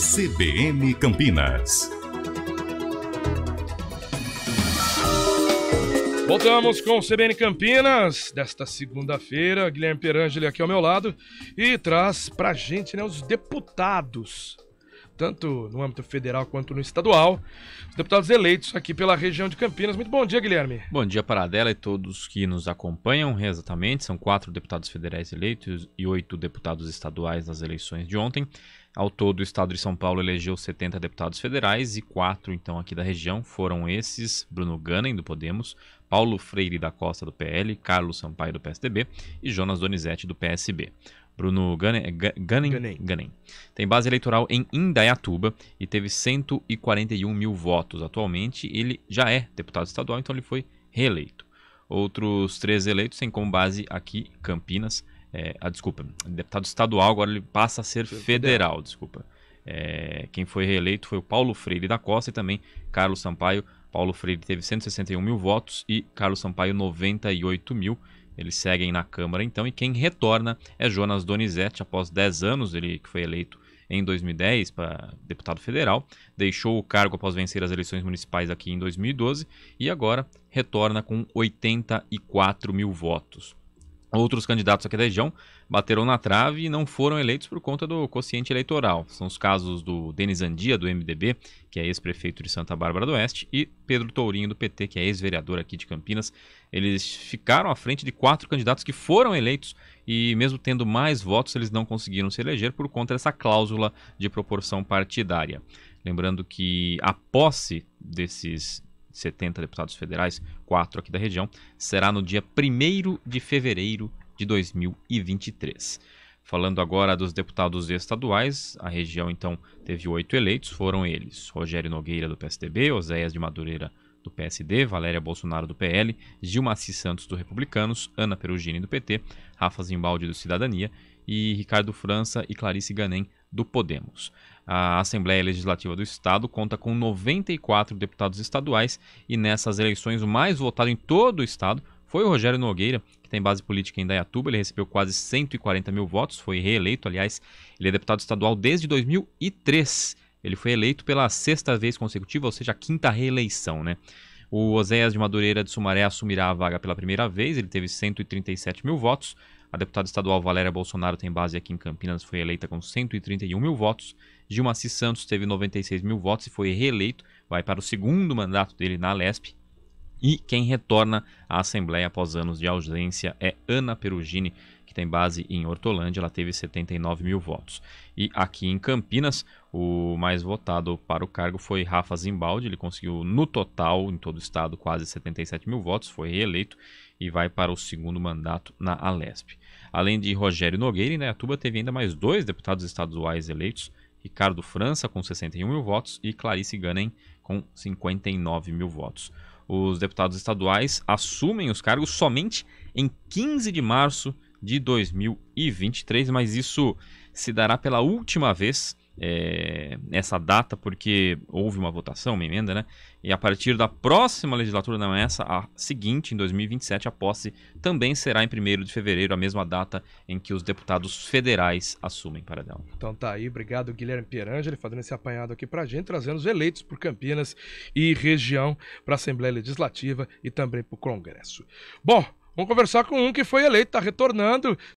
CBN Campinas. Voltamos com o CBN Campinas desta segunda-feira. Guilherme Perangeli aqui ao meu lado e traz pra gente né, os deputados, tanto no âmbito federal quanto no estadual, os deputados eleitos aqui pela região de Campinas. Muito bom dia, Guilherme. Bom dia para Dela e todos que nos acompanham, né, exatamente. São quatro deputados federais eleitos e oito deputados estaduais nas eleições de ontem. Ao todo, o Estado de São Paulo elegeu 70 deputados federais e quatro, então, aqui da região foram esses: Bruno Ganem, do Podemos, Paulo Freire da Costa, do PL, Carlos Sampaio, do PSDB e Jonas Donizete, do PSB. Bruno Ganem, tem base eleitoral em Indaiatuba e teve 141 mil votos. Atualmente, ele já é deputado estadual, então ele foi reeleito. Outros três eleitos têm como base aqui Campinas, é, ah, desculpa, deputado estadual, agora ele passa a ser federal, federal desculpa. É, quem foi reeleito foi o Paulo Freire da Costa e também Carlos Sampaio. Paulo Freire teve 161 mil votos e Carlos Sampaio 98 mil. Eles seguem na Câmara então e quem retorna é Jonas Donizete. Após 10 anos, ele que foi eleito em 2010 para deputado federal, deixou o cargo após vencer as eleições municipais aqui em 2012 e agora retorna com 84 mil votos. Outros candidatos aqui da região bateram na trave e não foram eleitos por conta do quociente eleitoral. São os casos do Denis Andia, do MDB, que é ex-prefeito de Santa Bárbara do Oeste, e Pedro Tourinho, do PT, que é ex-vereador aqui de Campinas. Eles ficaram à frente de quatro candidatos que foram eleitos e, mesmo tendo mais votos, eles não conseguiram se eleger por conta dessa cláusula de proporção partidária. Lembrando que a posse desses 70 deputados federais, 4 aqui da região, será no dia 1 de fevereiro de 2023. Falando agora dos deputados estaduais, a região então teve oito eleitos, foram eles Rogério Nogueira do PSDB, Oséias de Madureira do PSD, Valéria Bolsonaro do PL, Gilmaci Santos do Republicanos, Ana Perugini do PT, Rafa Zimbaldi do Cidadania e Ricardo França e Clarice Ganem do Podemos. A Assembleia Legislativa do Estado conta com 94 deputados estaduais e nessas eleições o mais votado em todo o estado foi o Rogério Nogueira, que tem base política em Dayatuba. Ele recebeu quase 140 mil votos, foi reeleito, aliás. Ele é deputado estadual desde 2003 ele foi eleito pela sexta vez consecutiva, ou seja, a quinta reeleição, né? O Oséias de Madureira de Sumaré assumirá a vaga pela primeira vez, ele teve 137 mil votos. A deputada estadual Valéria Bolsonaro tem base aqui em Campinas, foi eleita com 131 mil votos. C. Santos teve 96 mil votos e foi reeleito, vai para o segundo mandato dele na Lesp. E quem retorna à Assembleia após anos de ausência é Ana Perugini, que tem base em Hortolândia, ela teve 79 mil votos. E aqui em Campinas, o mais votado para o cargo foi Rafa Zimbaldi, ele conseguiu no total, em todo o estado, quase 77 mil votos, foi reeleito e vai para o segundo mandato na Alesp. Além de Rogério Nogueira, né, a Tuba teve ainda mais dois deputados estaduais eleitos, Ricardo França com 61 mil votos e Clarice Ganem com 59 mil votos. Os deputados estaduais assumem os cargos somente em 15 de março de 2023, mas isso se dará pela última vez é, essa data, porque houve uma votação, uma emenda, né? E a partir da próxima legislatura, não é essa, a seguinte, em 2027, a posse também será em 1 de fevereiro, a mesma data em que os deputados federais assumem para Paradão. Então tá aí, obrigado Guilherme Pierangeli fazendo esse apanhado aqui pra gente, trazendo os eleitos por Campinas e região para a Assembleia Legislativa e também para o Congresso. Bom, Vamos conversar com um que foi eleito, está retornando,